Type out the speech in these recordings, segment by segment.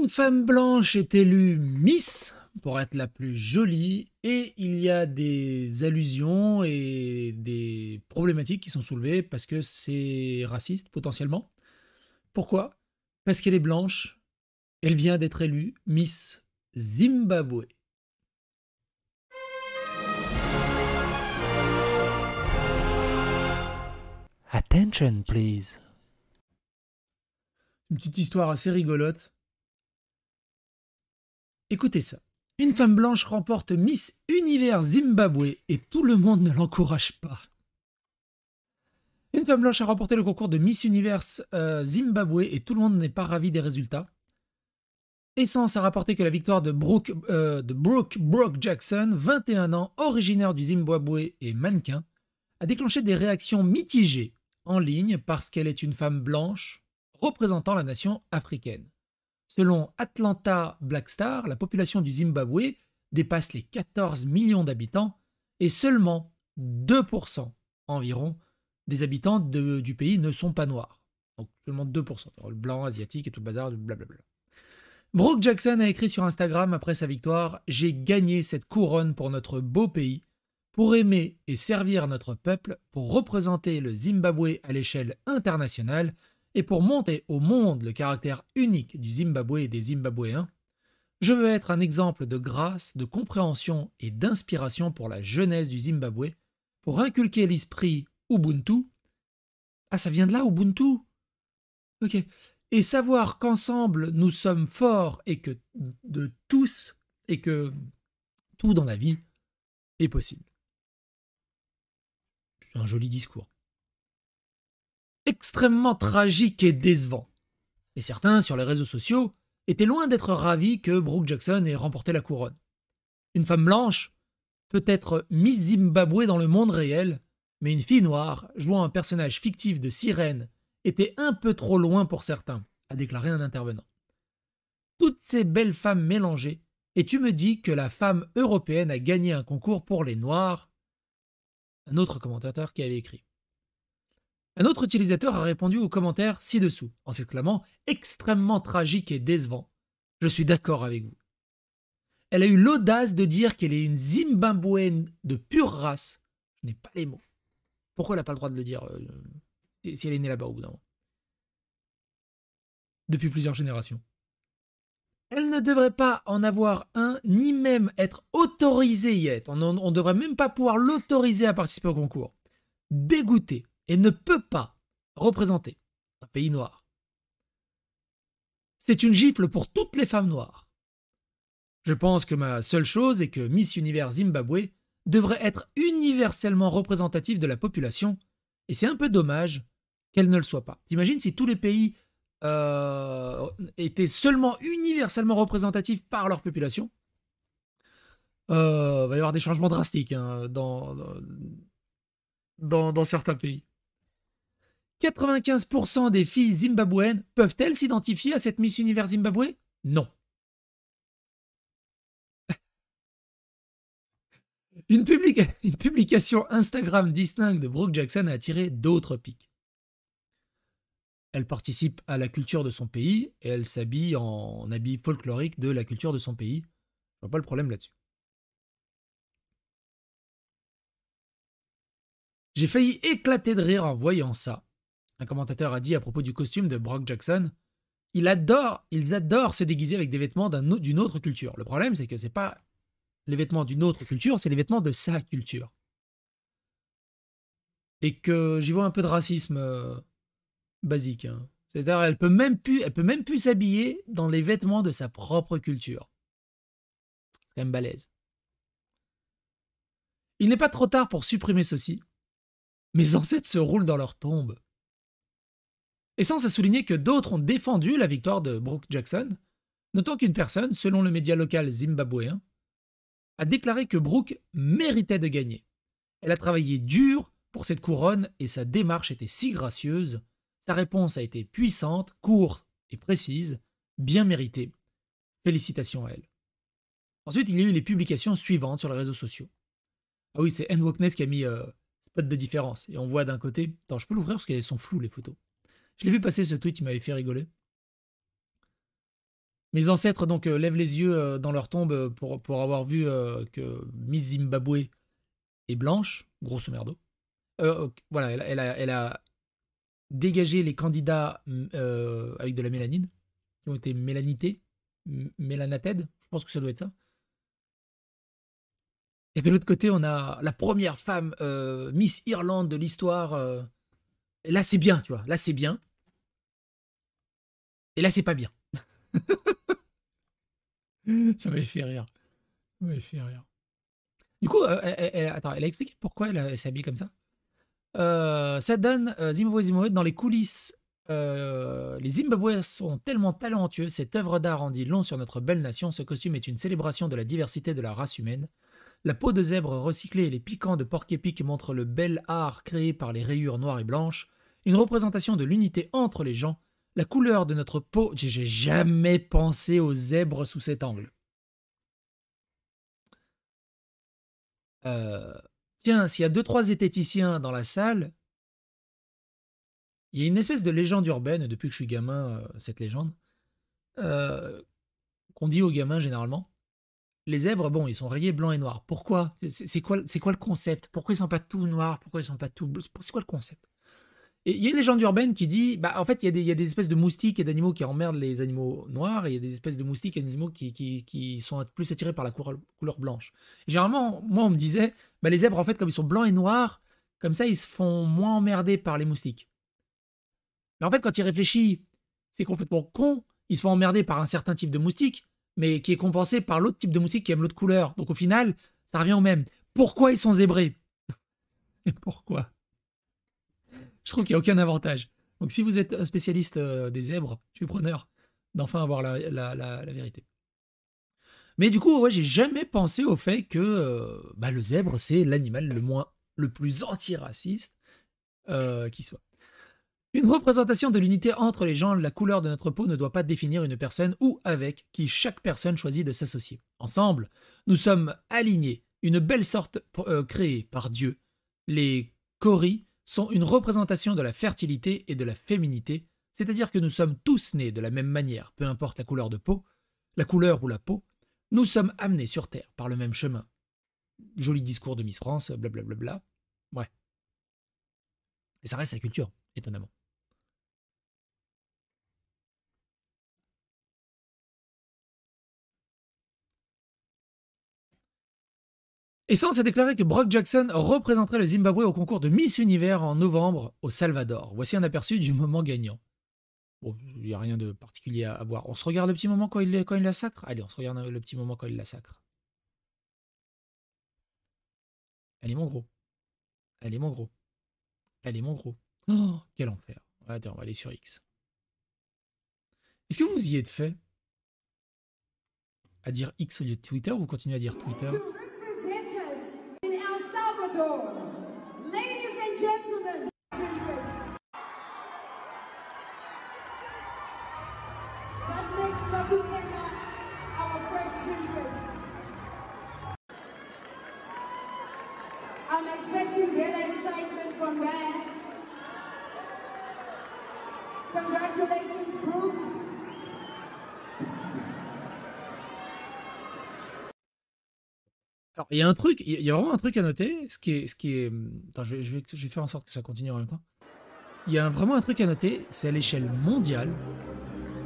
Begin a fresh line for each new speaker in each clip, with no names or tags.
Une femme blanche est élue Miss pour être la plus jolie et il y a des allusions et des problématiques qui sont soulevées parce que c'est raciste potentiellement. Pourquoi Parce qu'elle est blanche, elle vient d'être élue Miss Zimbabwe. Attention, please. Une petite histoire assez rigolote. Écoutez ça. Une femme blanche remporte Miss Univers Zimbabwe et tout le monde ne l'encourage pas. Une femme blanche a remporté le concours de Miss Univers euh, Zimbabwe et tout le monde n'est pas ravi des résultats. Essence a rapporté que la victoire de Brooke, euh, de Brooke, Brooke Jackson, 21 ans, originaire du Zimbabwe et mannequin, a déclenché des réactions mitigées en ligne parce qu'elle est une femme blanche représentant la nation africaine. Selon Atlanta Blackstar, la population du Zimbabwe dépasse les 14 millions d'habitants et seulement 2% environ des habitants du pays ne sont pas noirs. Donc seulement 2%. blanc, asiatique et tout le bazar, blablabla. Brooke Jackson a écrit sur Instagram après sa victoire J'ai gagné cette couronne pour notre beau pays, pour aimer et servir notre peuple, pour représenter le Zimbabwe à l'échelle internationale et pour monter au monde le caractère unique du Zimbabwe et des Zimbabwéens, je veux être un exemple de grâce, de compréhension et d'inspiration pour la jeunesse du Zimbabwe, pour inculquer l'esprit Ubuntu. Ah, ça vient de là, Ubuntu Ok. Et savoir qu'ensemble, nous sommes forts et que de tous, et que tout dans la vie est possible. C'est un joli discours extrêmement tragique et décevant. Et certains, sur les réseaux sociaux, étaient loin d'être ravis que Brooke Jackson ait remporté la couronne. Une femme blanche peut être Miss Zimbabwe dans le monde réel, mais une fille noire jouant un personnage fictif de sirène était un peu trop loin pour certains, a déclaré un intervenant. Toutes ces belles femmes mélangées, et tu me dis que la femme européenne a gagné un concours pour les noirs. Un autre commentateur qui avait écrit. Un autre utilisateur a répondu au commentaire ci-dessous en s'exclamant extrêmement tragique et décevant. Je suis d'accord avec vous. Elle a eu l'audace de dire qu'elle est une Zimbabwéenne de pure race. Je n'ai pas les mots. Pourquoi elle n'a pas le droit de le dire euh, si elle est née là-bas au bout d'un moment Depuis plusieurs générations. Elle ne devrait pas en avoir un, ni même être autorisée y être. On ne devrait même pas pouvoir l'autoriser à participer au concours. Dégoûté et ne peut pas représenter un pays noir. C'est une gifle pour toutes les femmes noires. Je pense que ma seule chose est que Miss Univers Zimbabwe devrait être universellement représentative de la population, et c'est un peu dommage qu'elle ne le soit pas. T'imagines si tous les pays euh, étaient seulement universellement représentatifs par leur population Il euh, va y avoir des changements drastiques hein, dans, dans certains pays. 95% des filles zimbabwéennes peuvent-elles s'identifier à cette Miss Univers Zimbabwe Non. Une, publication Instagram distincte de Brooke Jackson a attiré d'autres pics. Elle participe à la culture de son pays et elle s'habille en habit folklorique de la culture de son pays. Je vois pas le problème là-dessus. J'ai failli éclater de rire en voyant ça un commentateur a dit à propos du costume de Brock Jackson, il adore, ils adorent se déguiser avec des vêtements d'une autre culture. Le problème, c'est que c'est pas les vêtements d'une autre culture, c'est les vêtements de sa culture. Et que j'y vois un peu de racisme euh, basique. Hein. C'est-à-dire, elle peut peut même plus s'habiller dans les vêtements de sa propre culture. C'est quand même balèze. Il n'est pas trop tard pour supprimer ceci. Mes ancêtres se roulent dans leur tombe. Et sans à souligner que d'autres ont défendu la victoire de Brooke Jackson, notant qu'une personne, selon le média local zimbabwéen, a déclaré que Brooke méritait de gagner. Elle a travaillé dur pour cette couronne et sa démarche était si gracieuse. Sa réponse a été puissante, courte et précise, bien méritée. Félicitations à elle. Ensuite, il y a eu les publications suivantes sur les réseaux sociaux. Ah oui, c'est Anne qui a mis euh, spot de différence. Et on voit d'un côté. Attends, je peux l'ouvrir parce qu'elles sont floues les photos. Je l'ai vu passer ce tweet, il m'avait fait rigoler. Mes ancêtres donc euh, lèvent les yeux euh, dans leur tombe euh, pour, pour avoir vu que Miss Zimbabwe est blanche, grosse merde. voilà, elle, a, dégagé les candidats avec de la mélanine, qui ont été mélanités, mélanated, je pense que ça doit être ça. Et de l'autre côté, on a la première femme Miss Irlande de l'histoire. là, c'est bien, tu vois, là, c'est bien. Et là, c'est pas bien. ça m'avait fait rire. Ça m'avait fait rire. Du coup, euh, elle, a expliqué pourquoi elle, s'habille comme ça. Euh, ça donne euh, Zimbabwe dans les coulisses. les Zimbabwe sont tellement talentueux, cette œuvre d'art en dit long sur notre belle nation. Ce costume est une célébration de la diversité de la race humaine. La peau de zèbre recyclée et les piquants de porc-épic montrent le bel art créé par les rayures noires et blanches, une représentation de l'unité entre les gens la couleur de notre peau. J'ai jamais pensé aux zèbres sous cet angle. Euh, tiens, s'il y a deux, trois zététiciens dans la salle, il y a une espèce de légende urbaine, depuis que je suis gamin, euh, cette légende, euh, qu'on dit aux gamins généralement. Les zèbres, bon, ils sont rayés blanc et noir. Pourquoi C'est quoi, quoi le concept Pourquoi ils sont pas tout noirs Pourquoi ils sont pas tout bleus C'est quoi le concept il y a une légende urbaine qui dit, bah, en fait, il y, a des espèces de moustiques et d'animaux qui emmerdent les animaux noirs, et il y a des espèces de moustiques et d'animaux qui, qui, sont plus attirés par la couleur, blanche. généralement, moi, on me disait, bah, les zèbres, en fait, comme ils sont blancs et noirs, comme ça, ils se font moins emmerder par les moustiques. Mais en fait, quand il réfléchit, c'est complètement con. Ils se font emmerder par un certain type de moustique, mais qui est compensé par l'autre type de moustique qui aime l'autre couleur. Donc au final, ça revient au même. Pourquoi ils sont zébrés Pourquoi je trouve qu'il n'y a aucun avantage. Donc si vous êtes un spécialiste euh, des zèbres, je suis preneur d'enfin avoir la, vérité. Mais du coup, j'ai jamais pensé au fait que euh, bah, le zèbre, c'est l'animal le moins, le plus antiraciste euh, qui soit. Une représentation de l'unité entre les gens, la couleur de notre peau ne doit pas définir une personne ou avec qui chaque personne choisit de s'associer. Ensemble, nous sommes alignés, une belle sorte créée par Dieu. Les coris sont une représentation de la fertilité et de la féminité, c'est-à-dire que nous sommes tous nés de la même manière, peu importe la couleur de peau, la couleur ou la peau, nous sommes amenés sur Terre par le même chemin. Joli discours de Miss France, blablabla. Ouais. Et ça reste la culture, étonnamment. Essence a déclaré que Brock Jackson représenterait le Zimbabwe au concours de Miss Univers en novembre au Salvador. Voici un aperçu du moment gagnant. Bon, il n'y a rien de particulier à, voir. On se regarde le petit moment quand il, quand la sacre Allez, on se regarde le petit moment quand il la sacre. est mon gros. Elle est mon gros. Elle est mon gros. Oh, quel enfer. Attends, on va aller sur X. Est-ce que vous y êtes fait à dire X au lieu de Twitter ou continuez à dire Twitter door. Ladies and gentlemen, princess. That makes Nakutena our first princess. I'm expecting better excitement from that. il y a un truc, il y a vraiment un truc à noter, ce qui est, ce qui est, hum, Attends, je, vais, faire en sorte que ça continue en même temps. Il y a vraiment un truc à noter, c'est à l'échelle mondiale,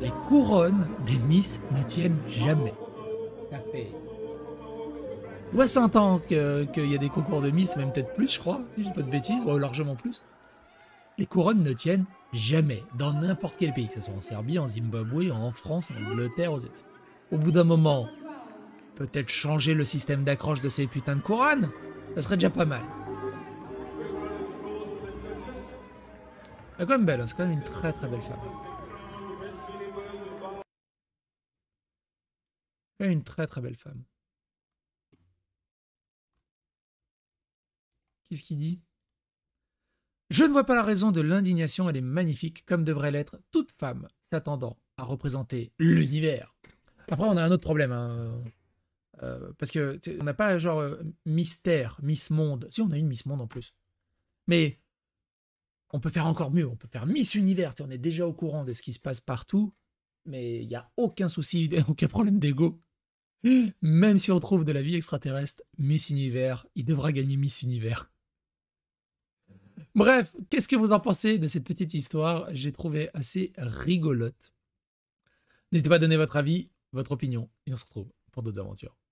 les couronnes des Miss ne tiennent jamais. Ça fait 60 ans qu'il y a des concours de Miss, même peut-être plus, je crois, si je pas de bêtises, ou largement plus. Les couronnes ne tiennent jamais, dans n'importe quel pays, que ce soit en Serbie, en Zimbabwe, en France, en Angleterre, aux États. Au bout d'un moment, Peut-être changer le système d'accroche de ces putains de couronnes Ça serait déjà pas mal. Elle ah, quand même belle, hein, c'est quand même une très très belle femme. C'est une très très belle femme. Qu'est-ce qu'il dit Je ne vois pas la raison de l'indignation, elle est magnifique, comme devrait l'être toute femme s'attendant à représenter l'univers. Après, on a un autre problème. Hein. Euh, parce que on n'a pas genre euh, mystère, Miss Monde. Si on a une Miss Monde en plus. Mais on peut faire encore mieux, on peut faire Miss Univers, si on est déjà au courant de ce qui se passe partout, mais il n'y a aucun souci, aucun problème d'ego. Même si on trouve de la vie extraterrestre, Miss Univers, il devra gagner Miss Univers. Bref, qu'est-ce que vous en pensez de cette petite histoire J'ai trouvé assez rigolote. N'hésitez pas à donner votre avis, votre opinion, et on se retrouve pour d'autres aventures.